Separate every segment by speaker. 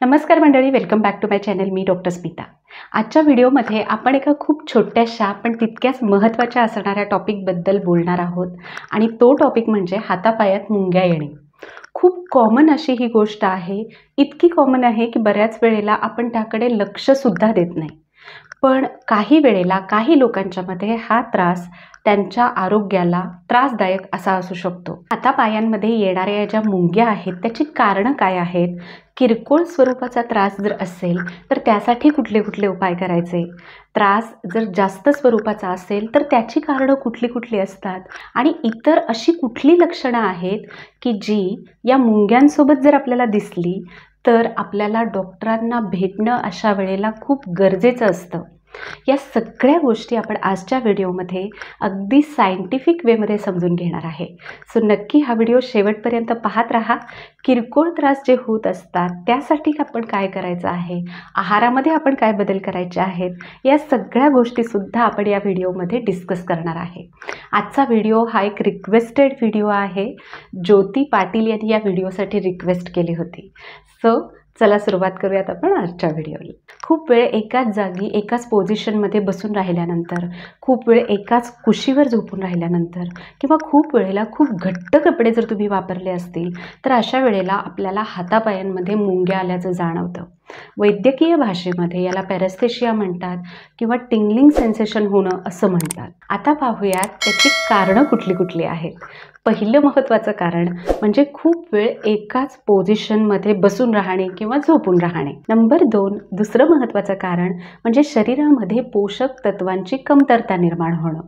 Speaker 1: नमस्कार मंडळी welcome back to my channel मी डॉक्टर स्मिता आजच्या व्हिडिओमध्ये आपण एका खूप छोट्याशा पण तितक्याच महत्त्वाच्या असणाऱ्या टॉपिकबद्दल बोलणार आहोत आणि तो टॉपिक म्हणजे हातापायात मुंग्या येणे खूप कॉमन अशी ही गोष्ट आहे इतकी कॉमन आहे की बऱ्याच वेळेला आपण त्याकडे लक्षसुद्धा देत नाही पण काही वेळेला काही लोकांच्या मध्ये हा त्रास त्यांच्या आरोग्याला त्रासदायक असा असू शकतो आता पायांमध्ये येणाऱ्या ज्या मुंग्या आहेत त्याची कारणं काय आहेत किरकोळ स्वरूपाचा त्रास जर असेल तर त्यासाठी कुठले कुठले उपाय करायचे त्रास जर जास्त स्वरूपाचा असेल तर त्याची कारणं कुठली कुठली असतात आणि इतर अशी कुठली लक्षणं आहेत की जी या मुंग्यांसोबत जर आपल्याला दिसली तर आपल्याला डॉक्टरांना भेटणं अशा वेळेला खूप गरजेचं असतं या सगळ्या गोष्टी आपण आजच्या व्हिडिओमध्ये अगदी सायंटिफिक वेमध्ये समजून घेणार आहे सो नक्की हा व्हिडिओ शेवटपर्यंत पाहत राहा किरकोळ त्रास जे होत असतात त्यासाठी आपण काय करायचं आहे आहारामध्ये आपण काय बदल करायचे आहेत या सगळ्या गोष्टीसुद्धा आपण या व्हिडिओमध्ये डिस्कस करणार आहे आजचा व्हिडिओ हा एक रिक्वेस्टेड व्हिडिओ आहे ज्योती पाटील यांनी या व्हिडिओसाठी रिक्वेस्ट केली होती सो चला सुरुवात करूयात आपण आजच्या व्हिडिओला खूप वेळ एकाच जागी एकाच पोझिशनमध्ये बसून राहिल्यानंतर खूप वेळ एकाच कुशीवर झोपून राहिल्यानंतर किंवा खूप वेळेला खूप घट्ट कपडे जर तुम्ही वापरले असतील तर अशा वेळेला आपल्याला हातापायांमध्ये मुंग्या आल्याचं जाणवतं वैद्यकीय भाषेमध्ये याला पॅरेस्थेशिया म्हणतात किंवा टिंगलिंग सेन्सेशन होणं असं म्हणतात आता पाहूयात त्याची कारणं कुठली कुठली आहेत पहिलं महत्त्वाचं कारण म्हणजे खूप वेळ एकाच पोझिशनमध्ये बसून राहणे किंवा झोपून राहणे नंबर दोन दुसरं महत्त्वाचं कारण म्हणजे शरीरामध्ये पोषक तत्वांची कमतरता निर्माण होणं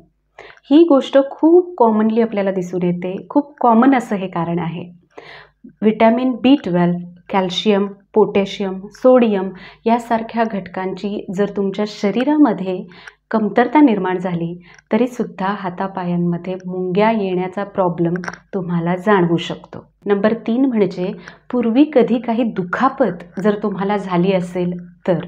Speaker 1: ही गोष्ट खूप कॉमनली आपल्याला दिसून येते खूप कॉमन असं हे कारण आहे vitamin B twelve calcium potassium sodium यासारख्या घटकांची जर तुमच्या शरीरामध्ये कमतरता निर्माण झाली तरीसुद्धा हातापायांमध्ये मुंग्या येण्याचा प्रॉब्लेम तुम्हाला जाणवू शकतो नंबर तीन म्हणजे पूर्वी कधी काही दुखापत जर तुम्हाला झाली असेल तर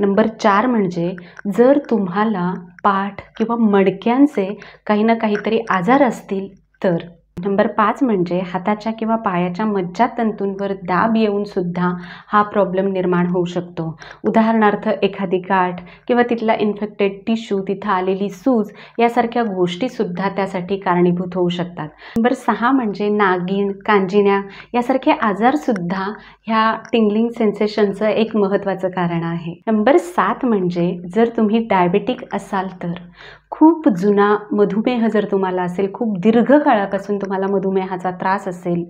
Speaker 1: नंबर चार म्हणजे जर तुम्हाला पाठ किंवा मडक्यांचे काही ना काहीतरी आजार असतील तर नंबर पाच म्हणजे हाताच्या किंवा पायाच्या मज्जा तंतूंवर दाब येऊन सुद्धा हा प्रॉब्लेम निर्माण होऊ शकतो उदाहरणार्थ एखादी गाठ किंवा तिथला इन्फेक्टेड टिश्यू तिथं आलेली सूज यासारख्या गोष्टीसुद्धा त्यासाठी कारणीभूत होऊ शकतात नंबर सहा म्हणजे नागिण कांजिण्या यासारखे आजारसुद्धा ह्या टिंगलिंग सेन्सेशनचं एक महत्त्वाचं कारण आहे नंबर सात म्हणजे जर तुम्ही डायबेटिक असाल तर खूप जुना मधुमेह जर तुम्हाला असेल खूप दीर्घ काळापासून तुम्हाला मधुमेहाचा त्रास असेल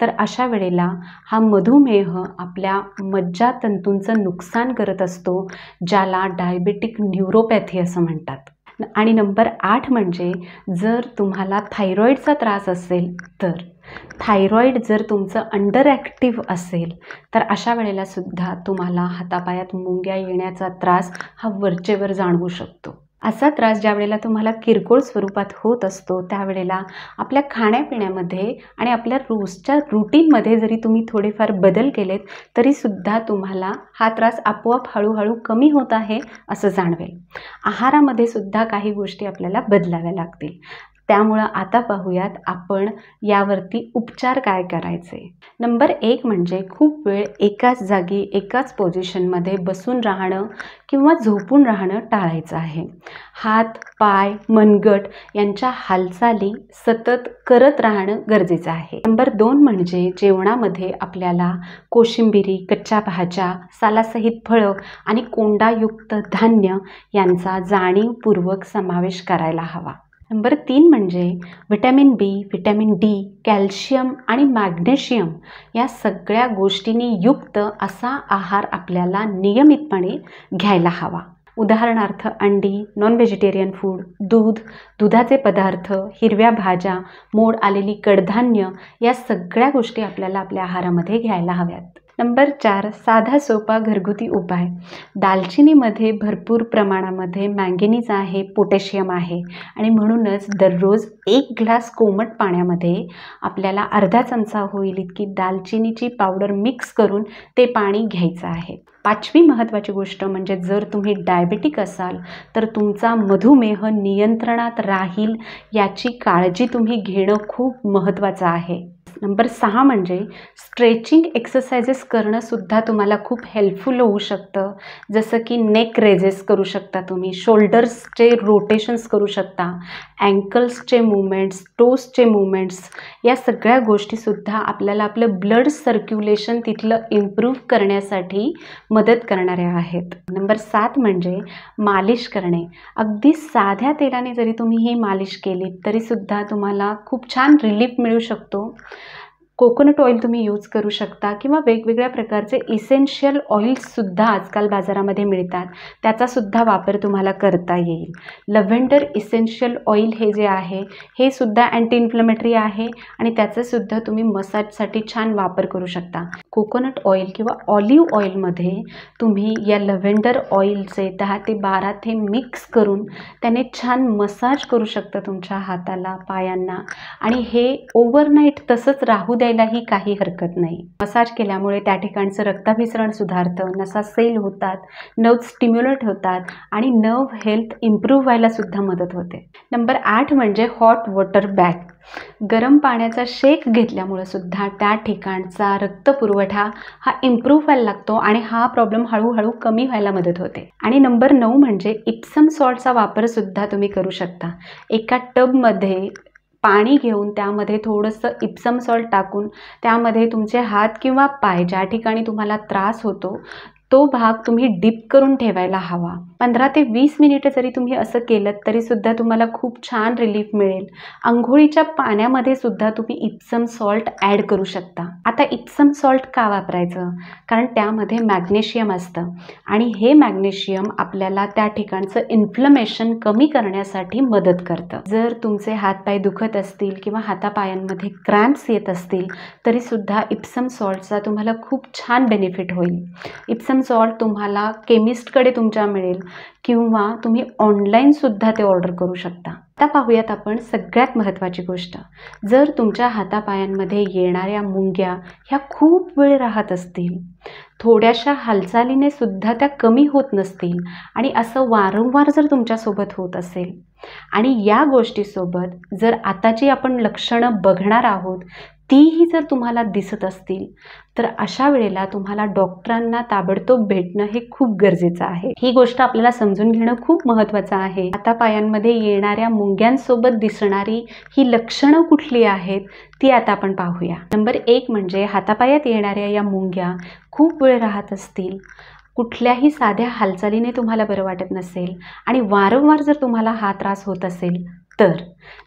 Speaker 1: तर अशा वेळेला हा मधुमेह आपल्या मज्जातंतूंचं नुकसान करत असतो ज्याला डायबेटिक न्यूरोपॅथी असं म्हणतात आणि नंबर आठ म्हणजे जर तुम्हाला थायरॉईडचा त्रास असेल तर थायरॉईड जर तुमचं अंडर ॲक्टिव्ह असेल तर अशा वेळेला सुद्धा तुम्हाला हातापायात मुंग्या येण्याचा त्रास हा वरचेवर जाणवू शकतो असा त्रास ज्या वेळेला तुम्हाला किरकोळ स्वरूपात होत असतो त्यावेळेला आपल्या खाण्यापिण्यामध्ये आणि आपल्या रोजच्या रुटीनमध्ये जरी तुम्ही थोडेफार बदल केलेत तरीसुद्धा तुम्हाला हा त्रास आपोआप हळूहळू कमी होत आहे असं जाणवेल आहारामध्ये सुद्धा काही गोष्टी आपल्याला बदलाव्या लागतील त्यामुळं आता पाहूयात आपण यावरती उपचार काय करायचे नंबर एक म्हणजे खूप वेळ एकाच जागी एकाच पोझिशनमध्ये बसून राहणं किंवा झोपून राहणं टाळायचं आहे हात पाय मनगट यांच्या हालचाली सतत करत राहणं गरजेचं आहे नंबर दोन म्हणजे जेवणामध्ये आपल्याला कोशिंबिरी कच्च्या भाज्या सालासहित फळं आणि कोंडायुक्त धान्य यांचा जाणीवपूर्वक समावेश करायला हवा नंबर तीन म्हणजे vitamin B vitamin D calcium आणि मॅग्नेशियम या सगळ्या गोष्टींनी युक्त असा आहार आपल्याला नियमितपणे घ्यायला हवा उदाहरणार्थ अंडी नॉन व्हेजिटेरियन फूड दूध दुधाचे पदार्थ हिरव्या भाज्या मोड आलेली कडधान्य या सगळ्या गोष्टी आपल्याला आपल्या आहारामध्ये घ्यायला हव्यात नंबर चार साधा सोपा घरगुती उपाय दालचिनीमध्ये भरपूर प्रमाणामध्ये मँगेनीज आहे पोटॅशियम आहे आणि म्हणूनच दररोज एक ग्लास कोमट पाण्यामध्ये आपल्याला अर्धा चमचा होईल इतकी दालचिनीची पावडर मिक्स करून ते पाणी घ्यायचं आहे पाचवी महत्त्वाची गोष्ट म्हणजे जर तुम्ही डायबेटिक असाल तर तुमचा मधुमेह नियंत्रणात राहील याची काळजी तुम्ही घेणं खूप महत्त्वाचं आहे नंबर सहा म्हणजे स्ट्रेचिंग एक्सरसाइजेस करणंसुद्धा तुम्हाला खूप हेल्पफुल होऊ शकतं जसं की नेक रेजेस करू शकता तुम्ही शोल्डर्सचे रोटेशन्स करू शकता अँकल्सचे मुवमेंट्स टोसचे मुवमेंट्स या सगळ्या गोष्टीसुद्धा आपल्याला आपलं ब्लड सर्क्युलेशन तिथलं इम्प्रूव्ह करण्यासाठी मदत करणाऱ्या आहेत नंबर सात म्हणजे मालिश करणे अगदी साध्या तेलाने जरी तुम्ही ही मालिश केली तरीसुद्धा तुम्हाला खूप छान रिलीफ मिळू शकतो कोकोनट ऑइल तुम्ही यूज करू शकता किंवा वेगवेगळ्या प्रकारचे इसेन्शियल ऑइल्ससुद्धा आजकाल बाजारामध्ये मिळतात त्याचासुद्धा वापर तुम्हाला करता येईल लव्हेंडर इसेन्शियल ऑइल हे जे आहे हे सुद्धा अँटी इन्फ्लमेटरी आहे आणि त्याचासुद्धा तुम्ही मसाजसाठी छान वापर करू शकता कोकोनट ऑइल किंवा ऑलिव्ह ऑइलमध्ये तुम्ही या लव्हेंडर ऑइलचे दहा ते बारा ते मिक्स करून त्याने छान मसाज करू शकता तुमच्या हाताला पायांना आणि हे ओव्हरनाईट तसंच राहू द्या करायलाही काही हरकत नाही मसाज केल्यामुळे त्या ठिकाणचं रक्ताभिसरण सुधारतं नसा सेल होतात नर्व स्टिम्युलेट होतात आणि नव हेल्थ इम्प्रूव्ह सुद्धा मदत होते नंबर आठ म्हणजे हॉट वॉटर बॅग गरम पाण्याचा शेक घेतल्यामुळे सुद्धा त्या ठिकाणचा रक्तपुरवठा हा इम्प्रूव्ह व्हायला लागतो आणि हा प्रॉब्लेम हळूहळू कमी व्हायला मदत होते आणि नंबर नऊ म्हणजे इप्सम सॉल्टचा वापर सुद्धा तुम्ही करू शकता एका टबमध्ये पाणी घेऊन त्यामध्ये थोडंसं इप्सम सॉल्ट टाकून त्यामध्ये तुमचे हात किंवा पाय ज्या ठिकाणी तुम्हाला त्रास होतो तो भाग तुम्ही डीप करून ठेवायला हवा पंधरा ते वीस मिनिटं जरी तुम्ही असं केलं तरीसुद्धा तुम्हाला खूप छान रिलीफ मिळेल आंघोळीच्या पाण्यामध्ये सुद्धा तुम्ही इप्सम सॉल्ट ॲड करू शकता आता इप्सम सॉल्ट का वापरायचं कारण त्यामध्ये मॅग्नेशियम असतं आणि हे मॅग्नेशियम आपल्याला त्या ठिकाणचं इन्फ्लमेशन कमी करण्यासाठी मदत करतं जर तुमचे हातपाय दुखत असतील किंवा हातापायांमध्ये क्रॅम्प्स येत असतील तरीसुद्धा इप्सम सॉल्टचा तुम्हाला खूप छान बेनिफिट होईल इप्सम सॉल्ट तुम्हाला केमिस्टकडे तुमच्या मिळेल किंवा तुम्ही ऑनलाईनसुद्धा ते ऑर्डर करू शकता आता पाहूयात आपण सगळ्यात महत्त्वाची गोष्ट जर तुमच्या हातापायांमध्ये येणाऱ्या मुंग्या ह्या खूप वेळ राहत असतील थोड्याशा हालचालीने सुद्धा त्या कमी होत नसतील आणि असं वारंवार जर तुमच्यासोबत होत असेल आणि या गोष्टीसोबत जर आताची आपण लक्षणं बघणार आहोत तीही जर तुम्हाला दिसत असतील तर अशा वेळेला तुम्हाला डॉक्टरांना ताबडतोब भेटणं हे खूप गरजेचं आहे ही गोष्ट आपल्याला समजून घेणं खूप महत्त्वाचं आहे आता पायांमध्ये येणाऱ्या मुंग्यांसोबत दिसणारी ही लक्षणं कुठली आहेत ती आता आपण पाहूया नंबर एक म्हणजे हातापायात येणाऱ्या या मुंग्या खूप वेळ राहत असतील कुठल्याही साध्या हालचालीने तुम्हाला बरं वाटत नसेल आणि वारंवार जर तुम्हाला हा त्रास होत असेल तर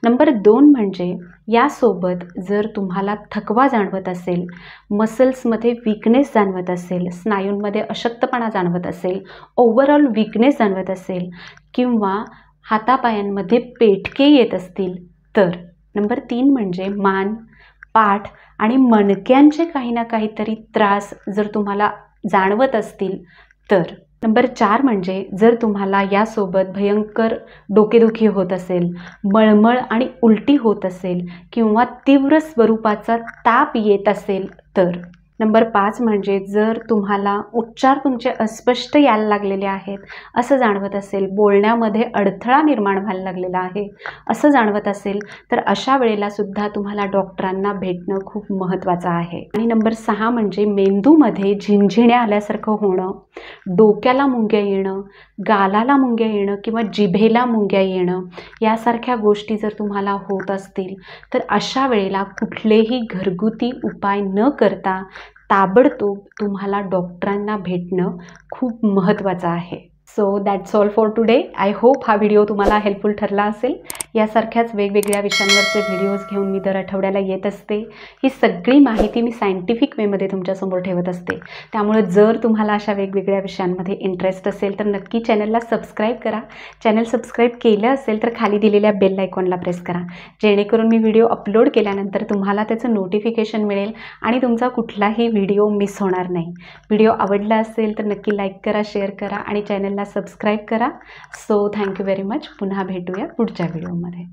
Speaker 1: नंबर दोन म्हणजे यासोबत जर तुम्हाला थकवा जाणवत असेल मसल्समध्ये वीकनेस जाणवत असेल स्नायूंमध्ये अशक्तपणा जाणवत असेल ओव्हरऑल विकनेस जाणवत असेल किंवा हातापायांमध्ये पेटके येत असतील तर नंबर तीन म्हणजे मान पाठ आणि मणक्यांचे काही ना काहीतरी त्रास जर तुम्हाला जाणवत असतील तर नंबर चार म्हणजे जर तुम्हाला यासोबत भयंकर डोकेदुखी होत असेल मळमळ आणि उलटी होत असेल किंवा तीव्र स्वरूपाचा ताप येत असेल तर नंबर पाच म्हणजे जर तुम्हाला उच्चार तुमचे अस्पष्ट यायला लागलेले आहेत असं जाणवत असेल बोलण्यामध्ये अडथळा निर्माण व्हायला लागलेला आहे असं जाणवत असेल तर अशा वेळेला सुद्धा तुम्हाला डॉक्टरांना भेटणं खूप महत्त्वाचं आहे आणि नंबर सहा म्हणजे मेंदूमध्ये झिंझिण्या आल्यासारखं होणं डोक्याला मुंग्या येणं गालाला मुंग्या येणं किंवा जिभेला मुंग्या येणं यासारख्या गोष्टी जर तुम्हाला होत असतील तर अशा वेळेला कुठलेही घरगुती उपाय न करता ताबडतोब तुम्हाला डॉक्टरांना भेटणं खूप महत्त्वाचं आहे so that's all for today I hope हा व्हिडिओ तुम्हाला हेल्पफुल ठरला असेल यासारख्याच वेगवेगळ्या विषयांवरचे व्हिडिओज घेऊन मी दर आठवड्याला येत असते ही सगळी माहिती मी सायंटिफिक वेमध्ये तुमच्यासमोर ठेवत असते त्यामुळे जर तुम्हाला अशा वेगवेगळ्या विषयांमध्ये इंटरेस्ट असेल तर नक्की चॅनलला सबस्क्राईब करा चॅनल सबस्क्राईब केलं असेल तर खाली दिलेल्या बेल आयकॉनला प्रेस करा जेणेकरून मी व्हिडिओ अपलोड केल्यानंतर तुम्हाला त्याचं नोटिफिकेशन मिळेल आणि तुमचा कुठलाही व्हिडिओ मिस होणार नाही व्हिडिओ आवडला असेल तर नक्की लाईक करा शेअर करा आणि चॅनलला सबस्क्राईब करा सो थँक्यू व्हेरी मच पुन्हा भेटूया पुढच्या व्हिडिओमध्ये मध्ये